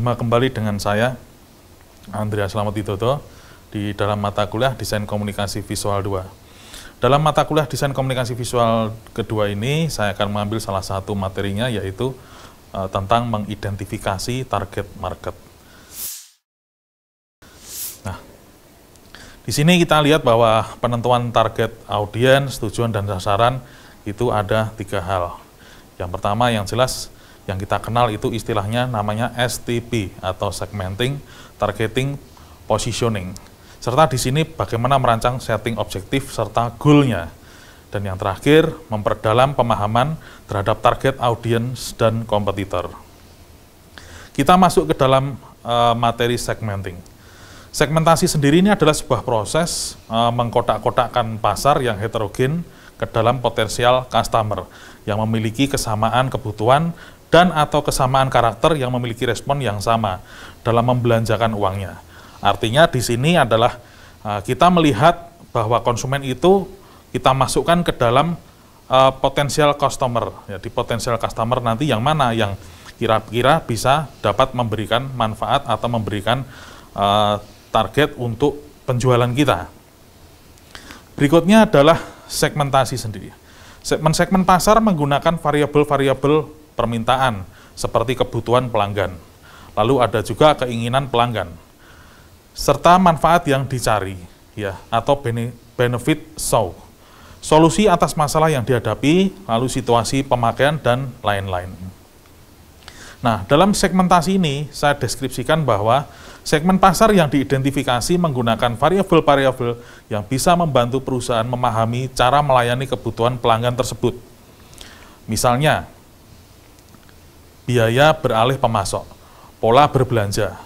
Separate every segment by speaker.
Speaker 1: Berjumpa kembali dengan saya, Andrea Slamet Widodo, di dalam mata kuliah Desain Komunikasi Visual 2. Dalam mata kuliah Desain Komunikasi Visual kedua ini, saya akan mengambil salah satu materinya, yaitu uh, tentang mengidentifikasi target market. Nah, di sini kita lihat bahwa penentuan target audiens, tujuan, dan sasaran itu ada tiga hal. Yang pertama yang jelas yang kita kenal itu istilahnya namanya STP atau Segmenting, Targeting, Positioning. Serta di sini bagaimana merancang setting objektif serta goalnya. Dan yang terakhir, memperdalam pemahaman terhadap target audiens dan kompetitor. Kita masuk ke dalam uh, materi segmenting. Segmentasi sendiri ini adalah sebuah proses e, mengkotak-kotakkan pasar yang heterogen ke dalam potensial customer yang memiliki kesamaan kebutuhan dan atau kesamaan karakter yang memiliki respon yang sama dalam membelanjakan uangnya. Artinya di sini adalah eh, kita melihat bahwa konsumen itu kita masukkan ke dalam eh, potensial customer, ya, di potensial customer nanti yang mana yang kira-kira bisa dapat memberikan manfaat atau memberikan eh, target untuk penjualan kita. Berikutnya adalah segmentasi sendiri. Segmen-segmen pasar menggunakan variabel-variabel permintaan seperti kebutuhan pelanggan. Lalu ada juga keinginan pelanggan serta manfaat yang dicari ya atau benefit show. Solusi atas masalah yang dihadapi, lalu situasi pemakaian dan lain-lain. Nah, dalam segmentasi ini saya deskripsikan bahwa segmen pasar yang diidentifikasi menggunakan variabel-variabel yang bisa membantu perusahaan memahami cara melayani kebutuhan pelanggan tersebut. Misalnya, biaya beralih pemasok, pola berbelanja,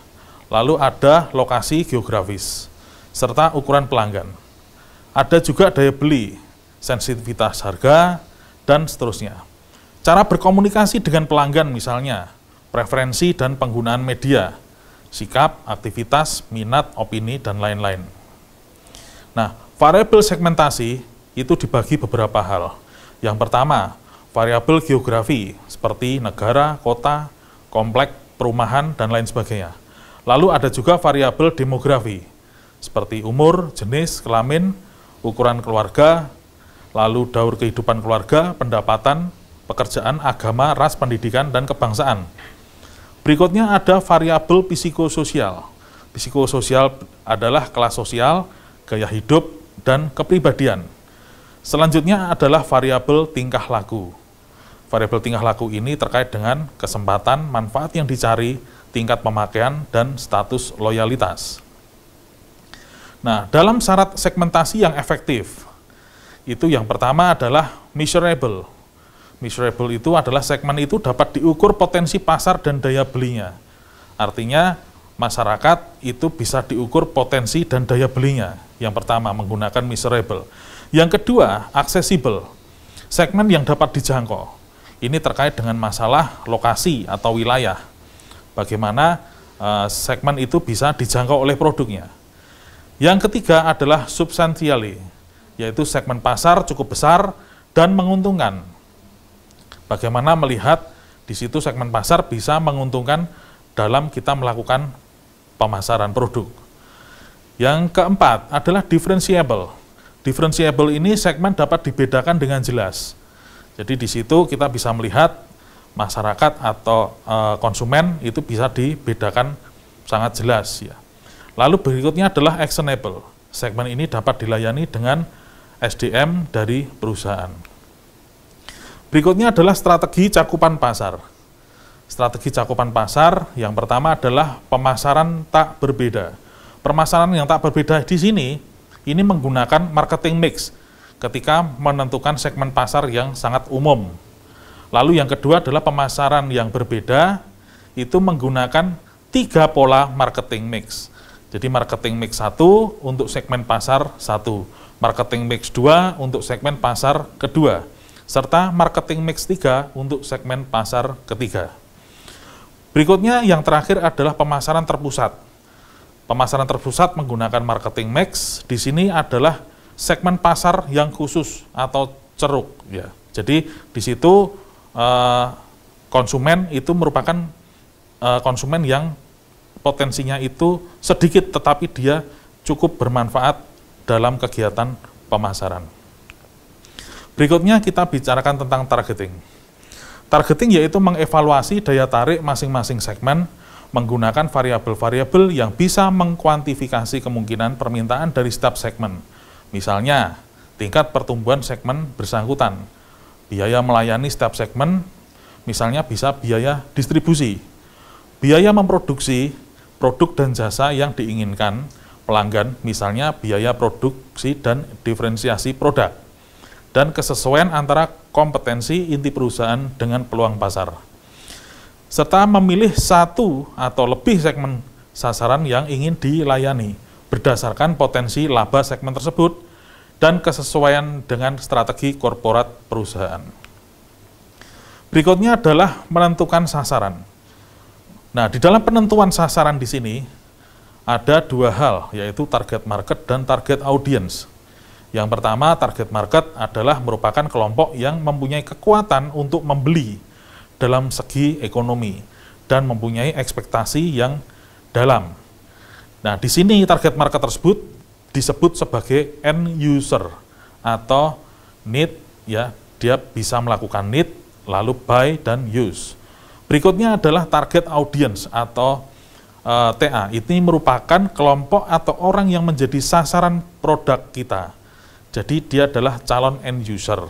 Speaker 1: lalu ada lokasi geografis, serta ukuran pelanggan. Ada juga daya beli, sensitivitas harga, dan seterusnya. Cara berkomunikasi dengan pelanggan misalnya, preferensi dan penggunaan media, sikap, aktivitas, minat, opini, dan lain-lain. Nah, variabel segmentasi itu dibagi beberapa hal. Yang pertama, variabel geografi seperti negara, kota, komplek, perumahan, dan lain sebagainya. Lalu ada juga variabel demografi seperti umur, jenis, kelamin, ukuran keluarga, lalu daur kehidupan keluarga, pendapatan, pekerjaan, agama, ras, pendidikan, dan kebangsaan. Berikutnya ada variabel psikososial. Psikososial adalah kelas sosial, gaya hidup, dan kepribadian. Selanjutnya adalah variabel tingkah laku variabel tingkah laku ini terkait dengan kesempatan, manfaat yang dicari, tingkat pemakaian, dan status loyalitas. Nah, dalam syarat segmentasi yang efektif, itu yang pertama adalah measurable. Measurable itu adalah segmen itu dapat diukur potensi pasar dan daya belinya. Artinya, masyarakat itu bisa diukur potensi dan daya belinya. Yang pertama, menggunakan measurable. Yang kedua, accessible. Segmen yang dapat dijangkau ini terkait dengan masalah lokasi atau wilayah. Bagaimana eh, segmen itu bisa dijangkau oleh produknya. Yang ketiga adalah substansiali, yaitu segmen pasar cukup besar dan menguntungkan. Bagaimana melihat di situ segmen pasar bisa menguntungkan dalam kita melakukan pemasaran produk. Yang keempat adalah differentiable. Differentiable ini segmen dapat dibedakan dengan jelas jadi di situ kita bisa melihat masyarakat atau e, konsumen itu bisa dibedakan sangat jelas ya. Lalu berikutnya adalah actionable. Segmen ini dapat dilayani dengan SDM dari perusahaan. Berikutnya adalah strategi cakupan pasar. Strategi cakupan pasar yang pertama adalah pemasaran tak berbeda. Pemasaran yang tak berbeda di sini ini menggunakan marketing mix ketika menentukan segmen pasar yang sangat umum. Lalu yang kedua adalah pemasaran yang berbeda itu menggunakan tiga pola marketing mix. Jadi marketing mix satu untuk segmen pasar satu, marketing mix dua untuk segmen pasar kedua, serta marketing mix tiga untuk segmen pasar ketiga. Berikutnya yang terakhir adalah pemasaran terpusat. Pemasaran terpusat menggunakan marketing mix di sini adalah segmen pasar yang khusus atau ceruk ya. Jadi di situ eh, konsumen itu merupakan eh, konsumen yang potensinya itu sedikit tetapi dia cukup bermanfaat dalam kegiatan pemasaran. Berikutnya kita bicarakan tentang targeting. Targeting yaitu mengevaluasi daya tarik masing-masing segmen menggunakan variabel-variabel yang bisa mengkuantifikasi kemungkinan permintaan dari setiap segmen Misalnya, tingkat pertumbuhan segmen bersangkutan. Biaya melayani setiap segmen, misalnya bisa biaya distribusi. Biaya memproduksi produk dan jasa yang diinginkan pelanggan, misalnya biaya produksi dan diferensiasi produk. Dan kesesuaian antara kompetensi inti perusahaan dengan peluang pasar. Serta memilih satu atau lebih segmen sasaran yang ingin dilayani berdasarkan potensi laba segmen tersebut dan kesesuaian dengan strategi korporat perusahaan. Berikutnya adalah menentukan sasaran. Nah, di dalam penentuan sasaran di sini ada dua hal, yaitu target market dan target audience. Yang pertama, target market adalah merupakan kelompok yang mempunyai kekuatan untuk membeli dalam segi ekonomi dan mempunyai ekspektasi yang dalam Nah, di sini target market tersebut disebut sebagai end user atau need ya, dia bisa melakukan need lalu buy dan use. Berikutnya adalah target audience atau e, TA. Ini merupakan kelompok atau orang yang menjadi sasaran produk kita. Jadi dia adalah calon end user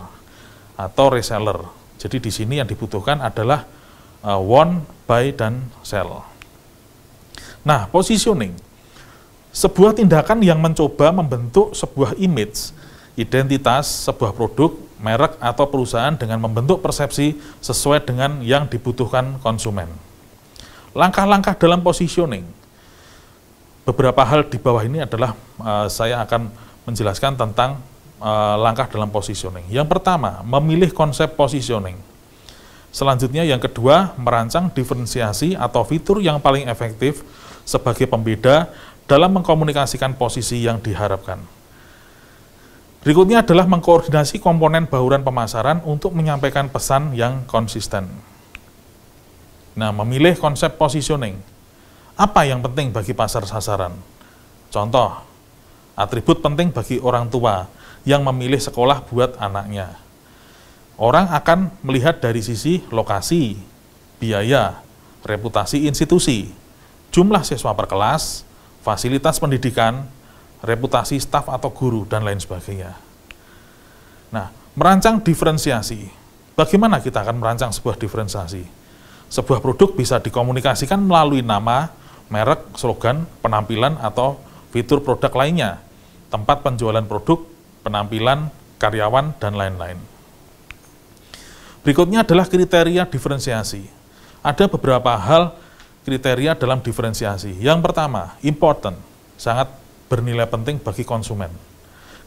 Speaker 1: atau reseller. Jadi di sini yang dibutuhkan adalah e, want, buy dan sell. Nah, positioning sebuah tindakan yang mencoba membentuk sebuah image, identitas, sebuah produk, merek, atau perusahaan dengan membentuk persepsi sesuai dengan yang dibutuhkan konsumen. Langkah-langkah dalam positioning, beberapa hal di bawah ini adalah uh, saya akan menjelaskan tentang uh, langkah dalam positioning. Yang pertama, memilih konsep positioning. Selanjutnya yang kedua, merancang diferensiasi atau fitur yang paling efektif sebagai pembeda dalam mengkomunikasikan posisi yang diharapkan. Berikutnya adalah mengkoordinasi komponen bauran pemasaran untuk menyampaikan pesan yang konsisten. Nah, memilih konsep positioning. Apa yang penting bagi pasar sasaran? Contoh, atribut penting bagi orang tua yang memilih sekolah buat anaknya. Orang akan melihat dari sisi lokasi, biaya, reputasi institusi, jumlah siswa per kelas, fasilitas pendidikan, reputasi staf atau guru, dan lain sebagainya. Nah, merancang diferensiasi. Bagaimana kita akan merancang sebuah diferensiasi? Sebuah produk bisa dikomunikasikan melalui nama, merek, slogan, penampilan, atau fitur produk lainnya, tempat penjualan produk, penampilan, karyawan, dan lain-lain. Berikutnya adalah kriteria diferensiasi. Ada beberapa hal kriteria dalam diferensiasi. Yang pertama, important, sangat bernilai penting bagi konsumen.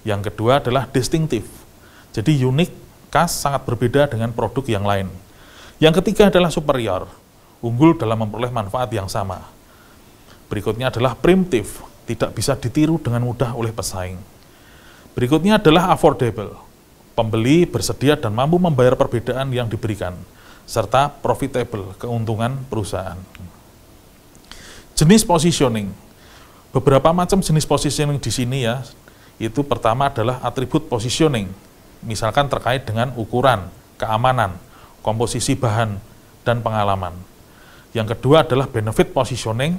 Speaker 1: Yang kedua adalah distinctive, jadi unik, khas, sangat berbeda dengan produk yang lain. Yang ketiga adalah superior, unggul dalam memperoleh manfaat yang sama. Berikutnya adalah primitive, tidak bisa ditiru dengan mudah oleh pesaing. Berikutnya adalah affordable, pembeli bersedia dan mampu membayar perbedaan yang diberikan, serta profitable, keuntungan perusahaan. Jenis positioning. Beberapa macam jenis positioning di sini ya. Itu pertama adalah atribut positioning. Misalkan terkait dengan ukuran, keamanan, komposisi bahan, dan pengalaman. Yang kedua adalah benefit positioning,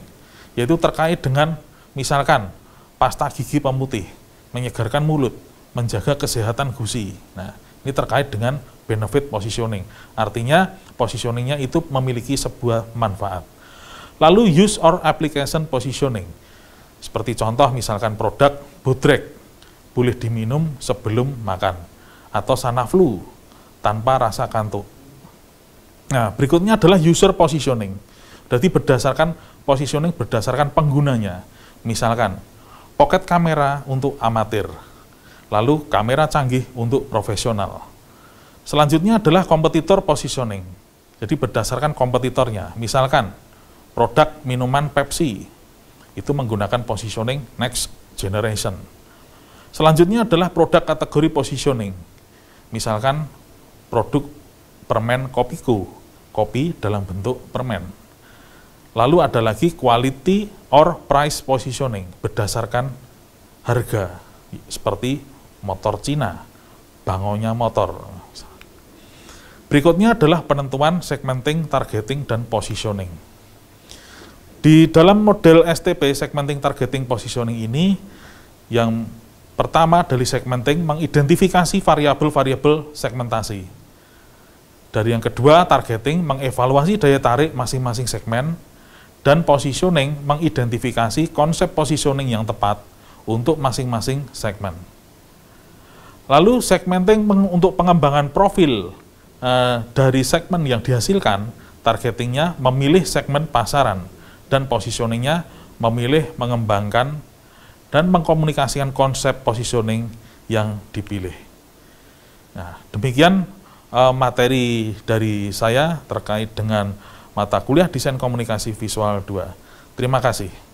Speaker 1: yaitu terkait dengan misalkan pasta gigi pemutih, menyegarkan mulut, menjaga kesehatan gusi. Nah, ini terkait dengan benefit positioning. Artinya positioningnya itu memiliki sebuah manfaat. Lalu use or application positioning. Seperti contoh misalkan produk Bodrek boleh diminum sebelum makan atau sana flu tanpa rasa kantuk. Nah, berikutnya adalah user positioning. jadi berdasarkan positioning berdasarkan penggunanya. Misalkan pocket kamera untuk amatir, lalu kamera canggih untuk profesional. Selanjutnya adalah kompetitor positioning. Jadi berdasarkan kompetitornya. Misalkan produk minuman Pepsi itu menggunakan positioning next generation. Selanjutnya adalah produk kategori positioning. Misalkan produk permen Kopiku kopi dalam bentuk permen. Lalu ada lagi quality or price positioning berdasarkan harga seperti motor Cina, bangonya motor. Berikutnya adalah penentuan segmenting, targeting, dan positioning di dalam model STP, segmenting targeting positioning ini, yang pertama dari segmenting mengidentifikasi variabel-variabel segmentasi. Dari yang kedua, targeting mengevaluasi daya tarik masing-masing segmen dan positioning mengidentifikasi konsep positioning yang tepat untuk masing-masing segmen. Lalu segmenting untuk pengembangan profil e, dari segmen yang dihasilkan, targetingnya memilih segmen pasaran dan positioningnya memilih, mengembangkan, dan mengkomunikasikan konsep positioning yang dipilih. Nah, demikian uh, materi dari saya terkait dengan mata kuliah Desain Komunikasi Visual 2. Terima kasih.